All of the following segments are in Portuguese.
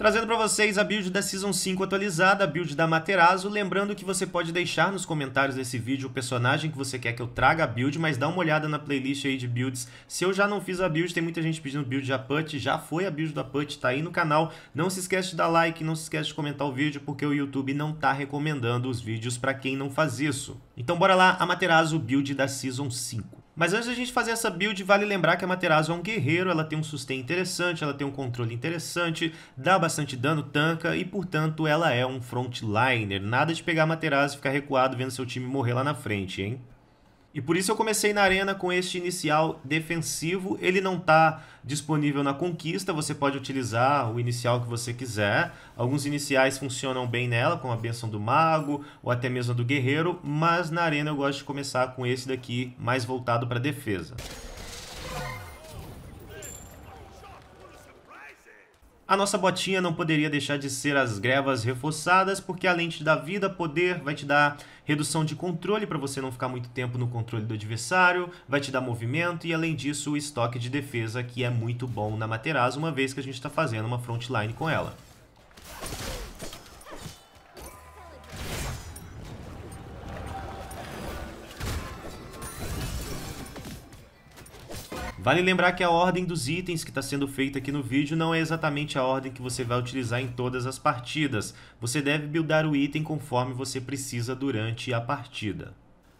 Trazendo para vocês a build da Season 5 atualizada, a build da Materazzo, lembrando que você pode deixar nos comentários desse vídeo o personagem que você quer que eu traga a build, mas dá uma olhada na playlist aí de builds. Se eu já não fiz a build, tem muita gente pedindo build da Put, já foi a build da Put, tá aí no canal. Não se esquece de dar like, não se esquece de comentar o vídeo, porque o YouTube não tá recomendando os vídeos para quem não faz isso. Então bora lá, a Materazzo build da Season 5. Mas antes da gente fazer essa build, vale lembrar que a Materazo é um guerreiro, ela tem um sustain interessante, ela tem um controle interessante, dá bastante dano, tanca e, portanto, ela é um frontliner. Nada de pegar a Materazo e ficar recuado vendo seu time morrer lá na frente, hein? E por isso eu comecei na arena com este inicial defensivo. Ele não está disponível na conquista, você pode utilizar o inicial que você quiser. Alguns iniciais funcionam bem nela, como a benção do mago ou até mesmo a do guerreiro, mas na arena eu gosto de começar com esse daqui mais voltado para defesa. A nossa botinha não poderia deixar de ser as grevas reforçadas, porque a lente da vida, poder, vai te dar redução de controle para você não ficar muito tempo no controle do adversário, vai te dar movimento e além disso o estoque de defesa que é muito bom na Materaz, uma vez que a gente está fazendo uma frontline com ela. Vale lembrar que a ordem dos itens que está sendo feita aqui no vídeo não é exatamente a ordem que você vai utilizar em todas as partidas. Você deve buildar o item conforme você precisa durante a partida.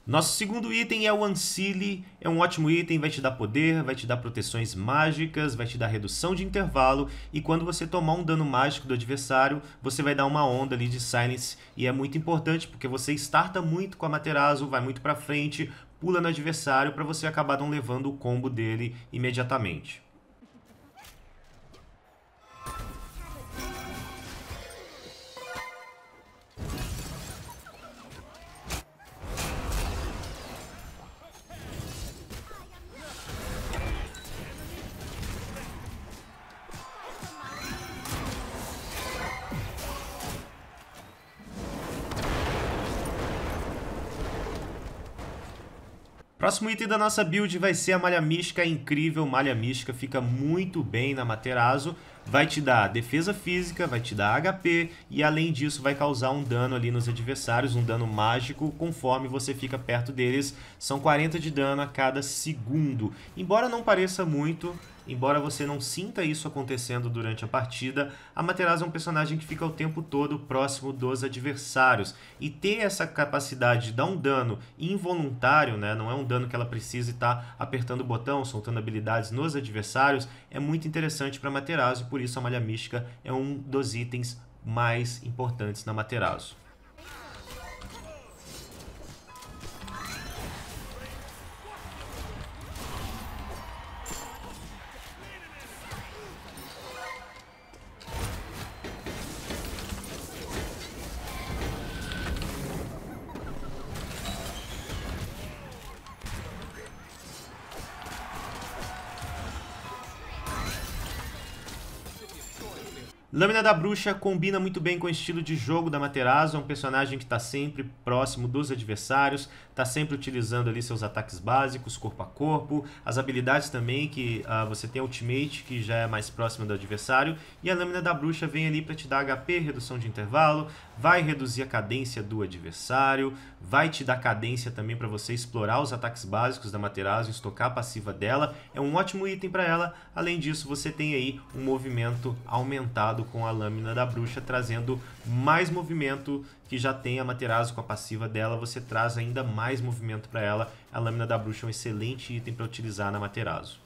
Nosso segundo item é o Ancile, é um ótimo item, vai te dar poder, vai te dar proteções mágicas, vai te dar redução de intervalo e quando você tomar um dano mágico do adversário, você vai dar uma onda ali de silence e é muito importante porque você starta muito com a Materazo, vai muito pra frente, pula no adversário para você acabar não levando o combo dele imediatamente. Próximo item da nossa build vai ser a Malha Mística, é incrível Malha Mística, fica muito bem na Materazo, vai te dar defesa física, vai te dar HP e além disso vai causar um dano ali nos adversários, um dano mágico conforme você fica perto deles, são 40 de dano a cada segundo. Embora não pareça muito, Embora você não sinta isso acontecendo durante a partida, a Materazzi é um personagem que fica o tempo todo próximo dos adversários. E ter essa capacidade de dar um dano involuntário, né, não é um dano que ela precisa estar apertando o botão, soltando habilidades nos adversários, é muito interessante para e por isso a Malha Mística é um dos itens mais importantes na Materazzo. Lâmina da Bruxa combina muito bem com o estilo de jogo da Materazzo, é um personagem que está sempre próximo dos adversários, está sempre utilizando ali seus ataques básicos, corpo a corpo, as habilidades também, que uh, você tem a Ultimate, que já é mais próxima do adversário, e a Lâmina da Bruxa vem ali para te dar HP, redução de intervalo, vai reduzir a cadência do adversário, vai te dar cadência também para você explorar os ataques básicos da Materazzo, estocar a passiva dela, é um ótimo item para ela, além disso você tem aí um movimento aumentado lado com a lâmina da bruxa, trazendo mais movimento que já tem a materazzo com a passiva dela, você traz ainda mais movimento para ela. A lâmina da bruxa é um excelente item para utilizar na materazzo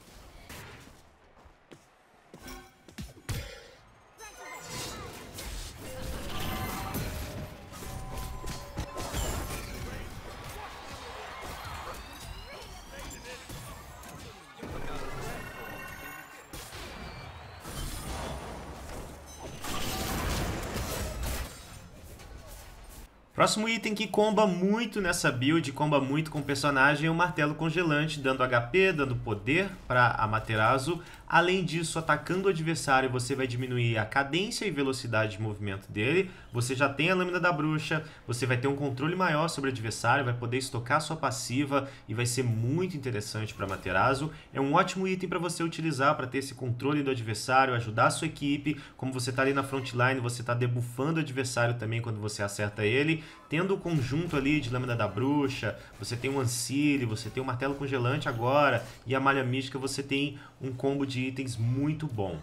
Próximo item que comba muito nessa build, comba muito com o personagem, é o Martelo Congelante, dando HP, dando poder para Amaterasu. Além disso, atacando o adversário, você vai diminuir a cadência e velocidade de movimento dele. Você já tem a Lâmina da Bruxa, você vai ter um controle maior sobre o adversário, vai poder estocar sua passiva e vai ser muito interessante para Amaterasu. É um ótimo item para você utilizar para ter esse controle do adversário, ajudar a sua equipe. Como você está ali na frontline, você está debufando o adversário também quando você acerta ele tendo o conjunto ali de Lâmina da Bruxa, você tem o Ancile, você tem o Martelo Congelante agora, e a Malha Mística, você tem um combo de itens muito bom.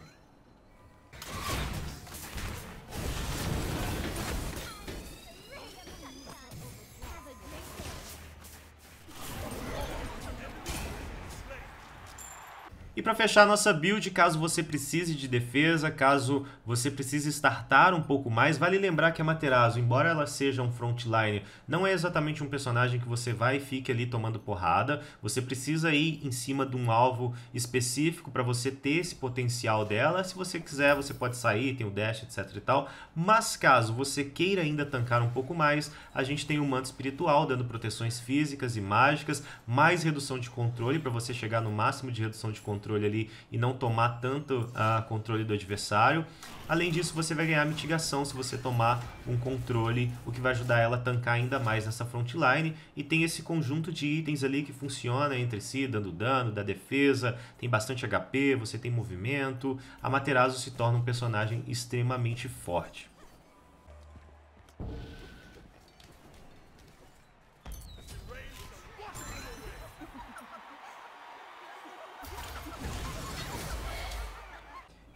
E para fechar nossa build, caso você precise de defesa, caso você precise startar um pouco mais, vale lembrar que a Materazo, embora ela seja um frontliner, não é exatamente um personagem que você vai e fique ali tomando porrada. Você precisa ir em cima de um alvo específico para você ter esse potencial dela. Se você quiser, você pode sair, tem o dash, etc e tal. Mas caso você queira ainda tancar um pouco mais, a gente tem o um manto espiritual dando proteções físicas e mágicas, mais redução de controle para você chegar no máximo de redução de controle controle ali e não tomar tanto a ah, controle do adversário. Além disso, você vai ganhar mitigação se você tomar um controle, o que vai ajudar ela a tancar ainda mais nessa frontline. E tem esse conjunto de itens ali que funciona entre si, dando dano, da defesa, tem bastante HP, você tem movimento. A Materazo se torna um personagem extremamente forte.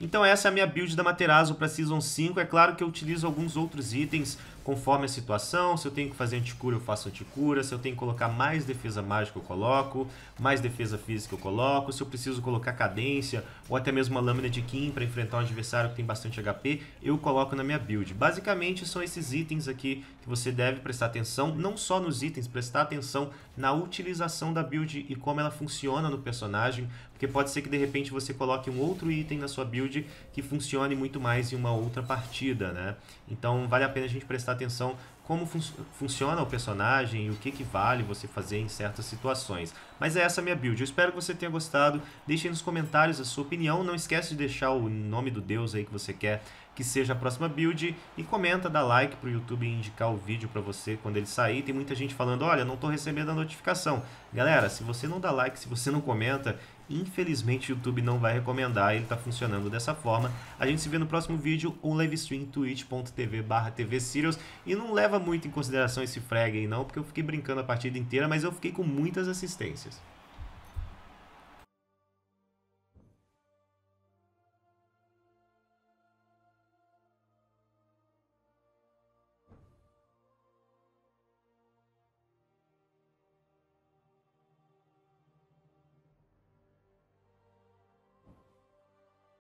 Então essa é a minha build da Materazzo para Season 5. É claro que eu utilizo alguns outros itens conforme a situação. Se eu tenho que fazer anticura, eu faço anticura. Se eu tenho que colocar mais defesa mágica, eu coloco. Mais defesa física, eu coloco. Se eu preciso colocar cadência ou até mesmo uma lâmina de Kim para enfrentar um adversário que tem bastante HP, eu coloco na minha build. Basicamente são esses itens aqui que você deve prestar atenção. Não só nos itens, prestar atenção na utilização da build e como ela funciona no personagem porque pode ser que de repente você coloque um outro item na sua build que funcione muito mais em uma outra partida, né? Então vale a pena a gente prestar atenção como fun funciona o personagem e o que, que vale você fazer em certas situações. Mas é essa minha build. Eu espero que você tenha gostado. Deixe nos comentários a sua opinião. Não esquece de deixar o nome do deus aí que você quer que seja a próxima build e comenta, dá like pro YouTube indicar o vídeo para você quando ele sair. Tem muita gente falando, olha, não tô recebendo a notificação. Galera, se você não dá like, se você não comenta, Infelizmente, o YouTube não vai recomendar, ele está funcionando dessa forma. A gente se vê no próximo vídeo, um livestream twitch.tv barra TV Serials. E não leva muito em consideração esse frag aí não, porque eu fiquei brincando a partida inteira, mas eu fiquei com muitas assistências.